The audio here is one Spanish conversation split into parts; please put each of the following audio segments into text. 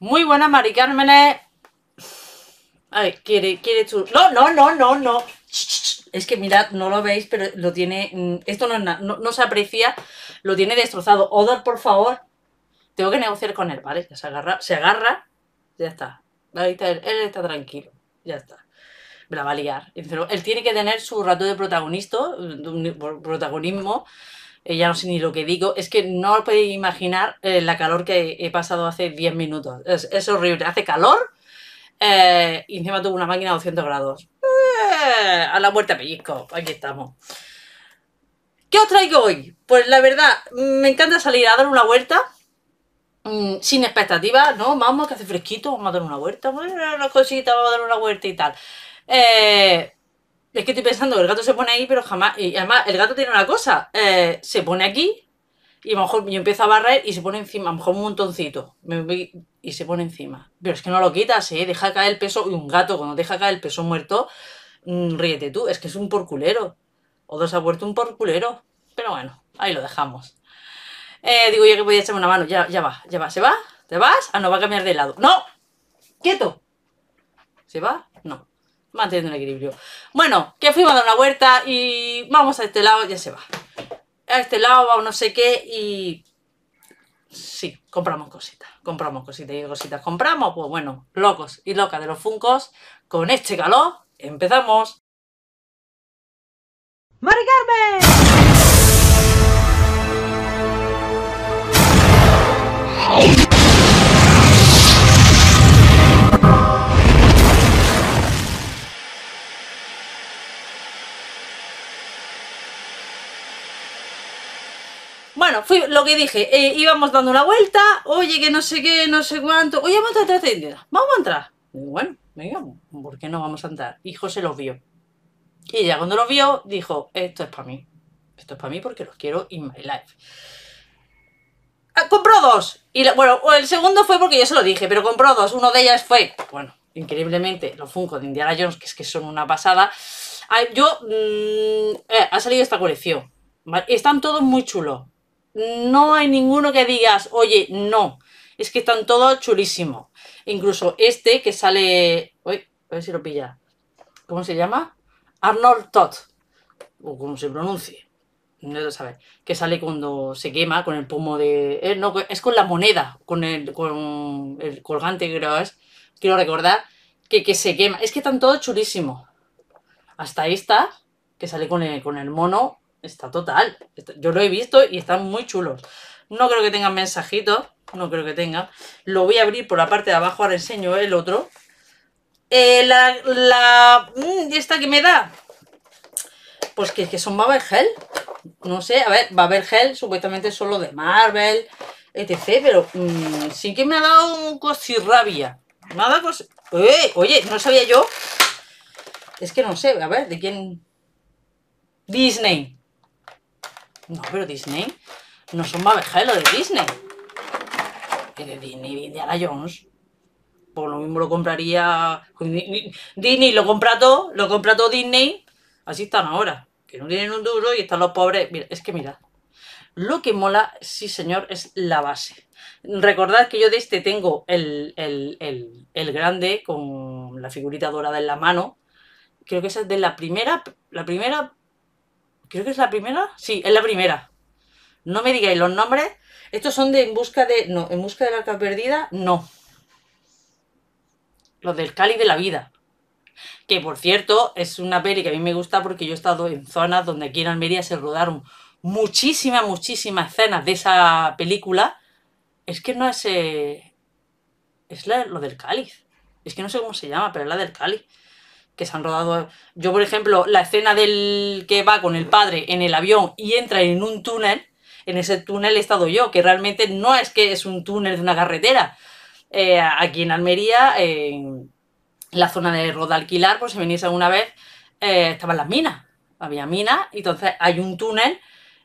Muy buena, Mari Carmen. A quiere, quiere No, no, no, no, no. Es que mirad, no lo veis, pero lo tiene... Mm, esto no, no, se aprecia, lo tiene destrozado. Odor, por favor. Tengo que negociar con él, ¿vale? Ya se agarra, se agarra, ya está. él, está tranquilo, ya está. Me la va a liar. Él tiene que tener su rato de protagonista, protagonismo, eh, ya no sé ni lo que digo, es que no os podéis imaginar eh, la calor que he, pasado hace 10 minutos. Es, horrible, hace calor eh, y encima tuve una máquina a 200 grados. a la muerte pellizco, aquí estamos. ¿Qué os traigo hoy? Pues la verdad, me encanta salir a dar una vuelta mm, sin expectativas, ¿no? Vamos, que hace fresquito, vamos a dar una vuelta, una cosita, vamos a dar una vuelta y tal. Eh, es que estoy pensando, el gato se pone ahí, pero jamás. Y además, el gato tiene una cosa. Eh, se pone aquí y a lo mejor yo empiezo a barrer y se pone encima, a lo mejor un montoncito. y se pone encima. Pero es que no lo quitas, ¿eh? Deja caer el peso. Y un gato, cuando deja caer el peso muerto, mm, ríete tú. Es que es un porculero. O dos ha vuelto un porculero. Pero bueno, ahí lo dejamos. Eh, digo yo que voy a echarme una mano. Ya, ya va, ya va. ¿Se va? ¿Te vas? Ah, no, va a cambiar de lado. ¡No! ¡Quieto! ¿Se va? No manteniendo el equilibrio. Bueno, que fuimos a dar una vuelta y vamos a este lado, ya se va. A este lado va no sé qué y... Sí, compramos cositas, compramos cositas y cositas. Compramos, pues bueno, locos y locas de los funcos. Con este calor, empezamos. ¡Mari Carmen! lo que dije, eh, íbamos dando la vuelta, oye, que no sé qué, no sé cuánto, oye, vamos a entrar vamos a entrar. bueno, venga, ¿por qué no vamos a entrar? Y José los vio. Y ella cuando los vio, dijo, esto es para mí. Esto es para mí porque los quiero in my life. Ah, compró dos. Y bueno, el segundo fue porque yo se lo dije, pero compró dos. Uno de ellas fue, bueno, increíblemente, los Funko de Indiana Jones, que es que son una pasada. yo, mm, eh, ha salido esta colección. Están todos muy chulos no hay ninguno que digas, oye, no, es que están todos chulísimos. Incluso este que sale, uy, a ver si lo pilla. ¿Cómo se llama? Arnold Todd, o como se pronuncie no lo sabes, que sale cuando se quema con el pomo de. Eh, no, es con la moneda, con el, con el colgante, creo es. Quiero recordar que, se quema. Es que están todos chulísimos. Hasta esta, que sale con el, con el mono está total. Yo lo he visto y están muy chulos. No creo que tengan mensajitos, no creo que tengan. Lo voy a abrir por la parte de abajo, ahora enseño el otro. Eh, la, la mm, esta que me da, pues que, que son Babel Hell. No sé, a ver, Babel Hell supuestamente solo de Marvel, etc. Pero mm, sí que me ha dado un rabia Nada, pues Eh, oye, no sabía yo. Es que no sé, a ver, ¿de quién? Disney. No, pero Disney. No son babejas lo de Disney. Que de Disney, Indiana Jones. Por lo mismo lo compraría. Disney lo compra todo, lo compra todo Disney. Así están ahora. Que no tienen un duro y están los pobres. Mira, es que mirad. Lo que mola, sí señor, es la base. Recordad que yo de este tengo el, el, el, el grande con la figurita dorada en la mano. Creo que esa es de la primera, la primera Creo que es la primera. Sí, es la primera. No me digáis los nombres. Estos son de En busca de. No, En busca la arca perdida, no. Los del cáliz de la vida. Que por cierto, es una peli que a mí me gusta porque yo he estado en zonas donde aquí en Almería se rodaron muchísimas, muchísimas escenas de esa película. Es que no es. Eh, es lo del cáliz. Es que no sé cómo se llama, pero es la del cáliz que se han rodado. Yo, por ejemplo, la escena del que va con el padre en el avión y entra en un túnel, en ese túnel he estado yo, que realmente no es que es un túnel de una carretera. Eh, aquí en Almería, en la zona de Rodalquilar, por si venís alguna vez, eh, estaban las minas. Había minas, y entonces hay un túnel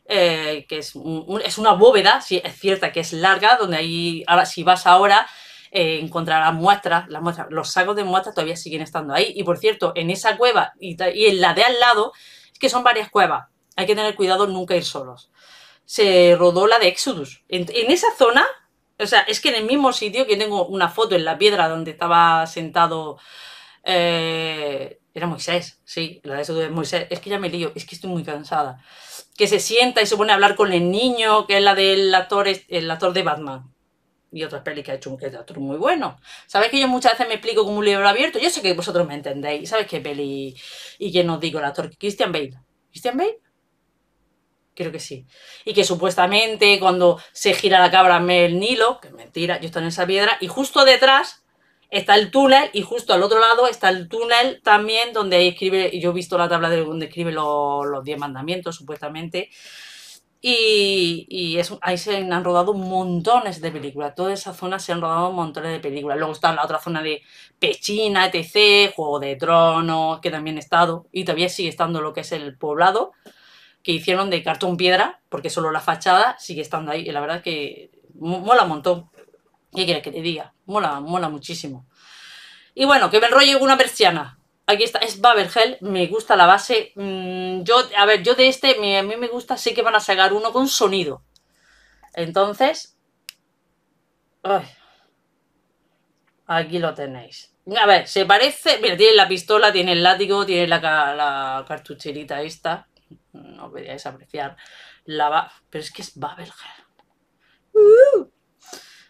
eh, que es, una bóveda, si es cierta que es larga, donde ahí, ahora si vas ahora, eh, encontrará muestras, las muestras, los sacos de muestras todavía siguen estando ahí. Y por cierto, en esa cueva y, y en la de al lado, es que son varias cuevas, hay que tener cuidado nunca ir solos. Se rodó la de Exodus. En, esa zona, o sea, es que en el mismo sitio que tengo una foto en la piedra donde estaba sentado... Eh, era Moisés, sí, la de Exodus es Moisés. Es que ya me lío, es que estoy muy cansada. Que se sienta y se pone a hablar con el niño, que es la del actor, el actor de Batman y otras pelis que ha hecho un actor muy bueno. Sabéis que yo muchas veces me explico como un libro abierto, yo sé que vosotros me entendéis, ¿sabéis qué peli y quién nos digo el actor? Christian Bale. ¿Christian Bale? Creo que sí. Y que supuestamente cuando se gira la cabra me el Nilo, que es mentira, yo estoy en esa piedra, y justo detrás está el túnel y justo al otro lado está el túnel también donde ahí escribe, yo he visto la tabla donde escribe los, los diez mandamientos supuestamente, y, ahí se han rodado montones de películas. Toda esa zona se han rodado montones de películas. Luego está la otra zona de Pechina, etc., Juego de Tronos, que también ha estado. Y todavía sigue estando lo que es el poblado, que hicieron de cartón piedra, porque solo la fachada sigue estando ahí. Y la verdad que mola un montón. ¿Qué quieres que te diga? Mola, mola muchísimo. Y bueno, que me enrollo una persiana. Aquí está, es Babelgel, me gusta la base. Mm, yo, a ver, yo de este, a mí me gusta, sí que van a sacar uno con sonido. Entonces, aquí lo tenéis. A ver, se parece, mira, tiene la pistola, tiene el látigo, tiene la, cartucherita esta. No podíais apreciar la... Pero es que es Babelgel. Uh.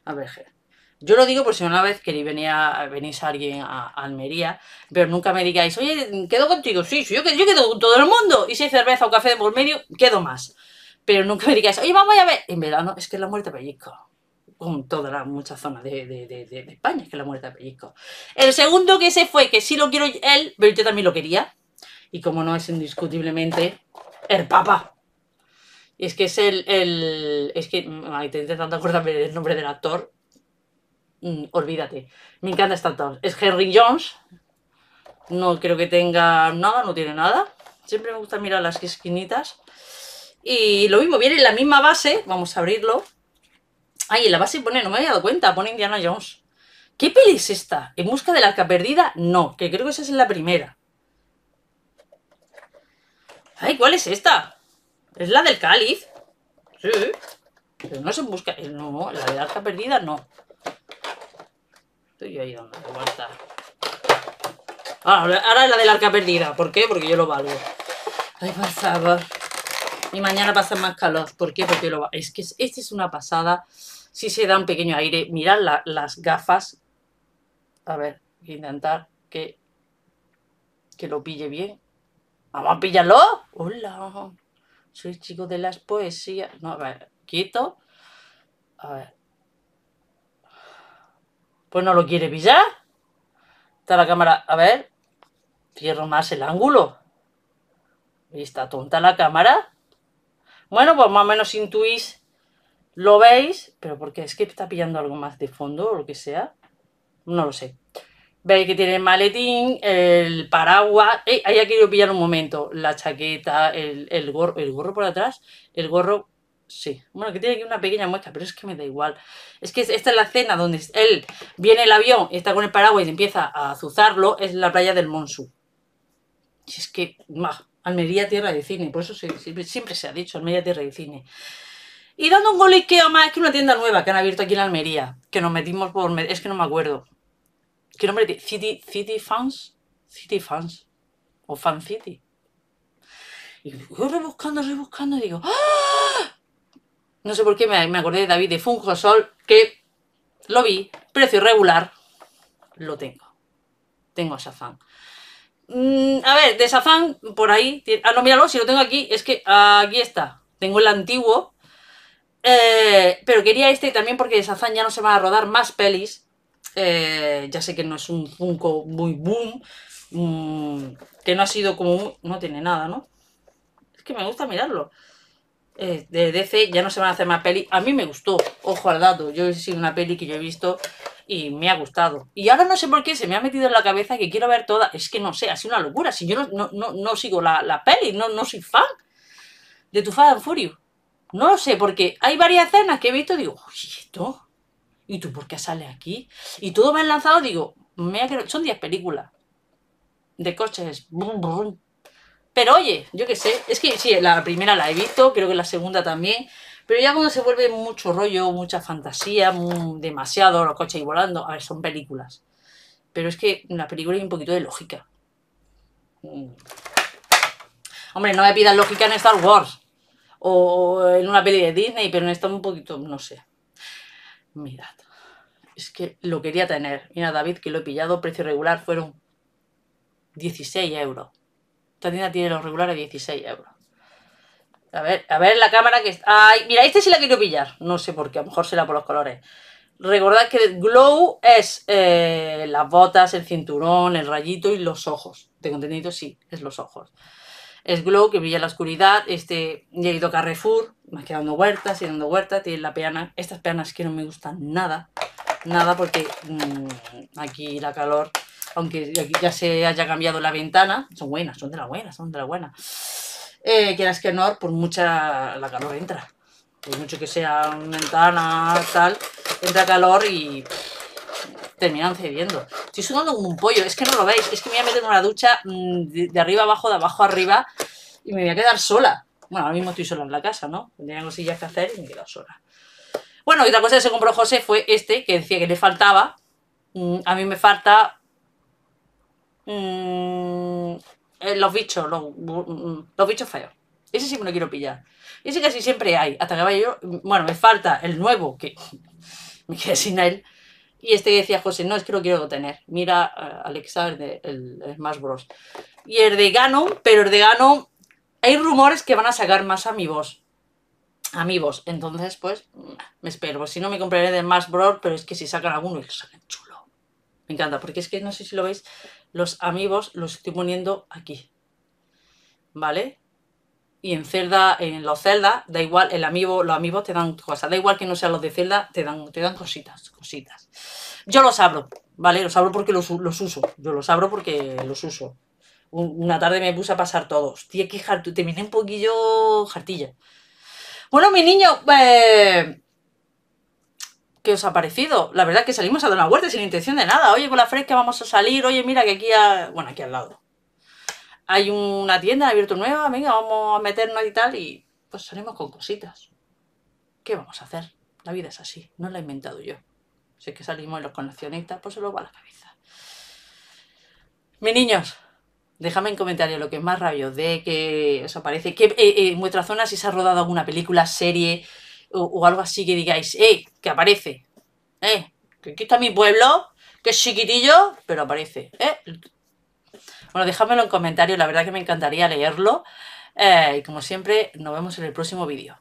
a ver, yo lo digo por si una vez queréis venir a, venís a alguien a, Almería, pero nunca me digáis, oye, quedo contigo, sí, yo, yo quedo con todo el mundo. Y si hay cerveza o café de por medio, quedo más. Pero nunca me digáis, oye, vamos a ver. En verano es que es la muerte pellizco. Con toda la mucha zona de, España, es que es la muerte pellizco. El segundo que se fue, que sí lo quiero él, pero yo también lo quería. Y como no es indiscutiblemente el Papa. Y es que es el, el. es que. Mm, ay, estoy intentando acordarme del nombre del actor olvídate. Me encanta Stanton. Es Henry Jones. No creo que tenga nada, no tiene nada. Siempre me gusta mirar las esquinitas. Y lo mismo, viene en la misma base. Vamos a abrirlo. Ay, en la base pone, no me había dado cuenta, pone Indiana Jones. ¿Qué peli es esta? ¿En busca del arca perdida? No, que creo que esa es la primera. Ay, ¿cuál es esta? ¿Es la del cáliz? Sí. Pero no en busca... Eh, no, la del arca perdida no. Y ahí donde Ahora, es la del arca perdida. ¿Por qué? Porque yo lo valgo. Ay, por favor. Y mañana pasa más calor. ¿Por qué? Porque yo lo valgo. Es que esta es una pasada. Si se da un pequeño aire. Mirad las gafas. A ver, intentar que, que lo pille bien. ¡Vamos a pillarlo! ¡Hola! Soy chico de las poesías. No, a ver, quito. A ver. Pues no lo quiere pillar. Está la cámara. A ver. Cierro más el ángulo. Está tonta la cámara. Bueno, pues más o menos intuís. Lo veis. Pero porque es que está pillando algo más de fondo o lo que sea. No lo sé. Veis que tiene el maletín, el paraguas. ¡Ey! Eh, ahí ha querido pillar un momento. La chaqueta, el, el gorro. ¿El gorro por atrás? El gorro Sí. Bueno, que tiene aquí una pequeña muestra, pero es que me da igual. Es que esta es la escena donde él viene el avión, Y está con el paraguas y empieza a azuzarlo. Es la playa del Monsu. Si es que, Almería tierra de cine. Por eso siempre se ha dicho, Almería tierra de cine. Y dando un goliqueo más, es que una tienda nueva que han abierto aquí en Almería, que nos metimos por... Es que no me acuerdo. ¿Qué nombre tiene? City, City Fans. City Fans. O Fan City. Y yo rebuscando, rebuscando, y digo, ¡Ah! No sé por qué me, acordé de David de Sol que lo vi, precio regular, lo tengo. Tengo a mm, a ver, de Safán por ahí. ah, no, míralo, si lo tengo aquí, es que aquí está. Tengo el antiguo. Eh, pero quería este también porque de Safán ya no se van a rodar más pelis. Eh, ya sé que no es un Funko muy boom. Mm, que no ha sido como. no tiene nada, ¿no? Es que me gusta mirarlo. Eh, de DC ya no se van a hacer más peli. A mí me gustó, ojo al dato. Yo he sido una peli que yo he visto y me ha gustado. Y ahora no sé por qué se me ha metido en la cabeza que quiero ver todas, Es que no sé, ha sido una locura. Si yo no, no, sigo la, peli, no, no soy fan de tu fan furio No lo sé, porque hay varias escenas que he visto y digo, ¿y esto? ¿Y tú por qué sale aquí? Y todo me ha lanzado, digo, me son 10 películas de coches. Brum, pero oye, yo qué sé, es que sí, la primera la he visto, creo que la segunda también, pero ya cuando se vuelve mucho rollo, mucha fantasía, demasiado, los coches volando, a ver, son películas. Pero es que en la película hay un poquito de lógica. Mm. Hombre, no me pidas lógica en Star Wars o en una peli de Disney, pero en esta un poquito, no sé. Mirad, es que lo quería tener. Mira, David, que lo he pillado, precio regular fueron 16 euros. Esta tienda tiene los regulares 16 euros. A ver, a ver la cámara que está. Ay, mira, esta sí la quiero pillar. No sé por qué, a lo mejor será por los colores. Recordad que Glow es eh, las botas, el cinturón, el rayito y los ojos. De contenido sí, es los ojos. Es Glow que brilla en la oscuridad. Este, ya he ido a Carrefour, me ha quedado dando huertas y dando huertas. Tiene la peana. Estas peanas que no me gustan nada. Nada porque mm, aquí la calor aunque ya se haya cambiado la ventana, son buenas, son de la buena, son de la buena. Eh, quieras que no, por mucha la calor entra. Por mucho que sea una ventana, tal, entra calor y terminan cediendo. Estoy sudando como un pollo, es que no lo veis, es que me voy a meter en una ducha mm, de, de arriba abajo, de abajo arriba y me voy a quedar sola. Bueno, ahora mismo estoy sola en la casa, ¿no? Tendría cosillas que hacer y me he quedado sola. Bueno, y otra cosa que se compró José fue este, que decía que le faltaba. Mm, a mí me falta Mm, eh, los bichos, mm, mm, los, bichos feos. Ese sí me lo quiero pillar. Ese casi siempre hay. Hasta que vaya yo. Bueno, me falta el nuevo, que me quedé sin él. Y este decía José, no, es que lo quiero tener. Mira, eh, Alexa, el de Bros. Y el de Gano pero el de Gano hay rumores que van a sacar más amigos. Amigos. Entonces, pues, me espero. Si no, me compraré de más Bros, pero es que si sacan alguno, y chulo. Me encanta, porque es que no sé si lo veis, los amigos los estoy poniendo aquí. ¿Vale? Y en celda, en los celda da igual, el amigo, los amigos te dan cosas. Da igual que no sean los de celda, te dan, te dan cositas, cositas. Yo los abro, ¿vale? Los abro porque los, los uso. Yo los abro porque los uso. Una tarde me puse a pasar todos. qué que Te miré un poquillo jartilla. Bueno, mi niño, eh, ¿qué os ha parecido? La verdad es que salimos a dar una vuelta sin intención de nada. Oye, con la fresca vamos a salir. Oye, mira que aquí, bueno, aquí al lado. Hay una tienda abierto nueva, venga, vamos a meternos y tal. Y pues salimos con cositas. ¿Qué vamos a hacer? La vida es así, no la he inventado yo. Si es que salimos los coleccionistas, pues se lo va a la cabeza. Mis niños, Déjame en comentarios lo que es más rabio de que os aparece, que eh, eh, en vuestra zona si se ha rodado alguna película, serie, o, algo así que digáis, ¡eh! Que aparece, ¡eh! Que aquí está mi pueblo, que es chiquitillo, pero aparece, ¿eh? Bueno, dejádmelo en comentarios, la verdad que me encantaría leerlo. Eh, y como siempre, nos vemos en el próximo vídeo.